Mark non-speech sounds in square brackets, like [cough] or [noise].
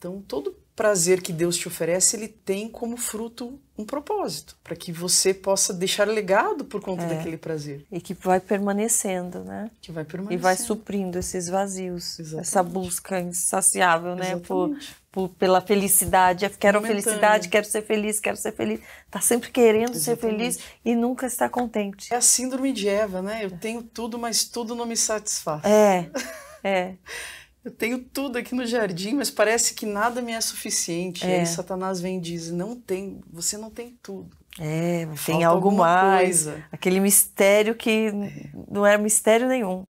Então, todo prazer que Deus te oferece, ele tem como fruto um propósito, para que você possa deixar legado por conta é, daquele prazer. E que vai permanecendo, né? Que vai permanecendo. E vai suprindo esses vazios, Exatamente. essa busca insaciável, né? Por, por, pela felicidade. Eu quero felicidade, quero ser feliz, quero ser feliz. Tá sempre querendo Exatamente. ser feliz e nunca está contente. É a síndrome de Eva, né? Eu é. tenho tudo, mas tudo não me satisfaz. É, [laughs] é. Eu tenho tudo aqui no jardim, mas parece que nada me é suficiente. É. E aí Satanás vem e diz: não tem, você não tem tudo. É, tem algo mais. Coisa. Aquele mistério que é. não era mistério nenhum.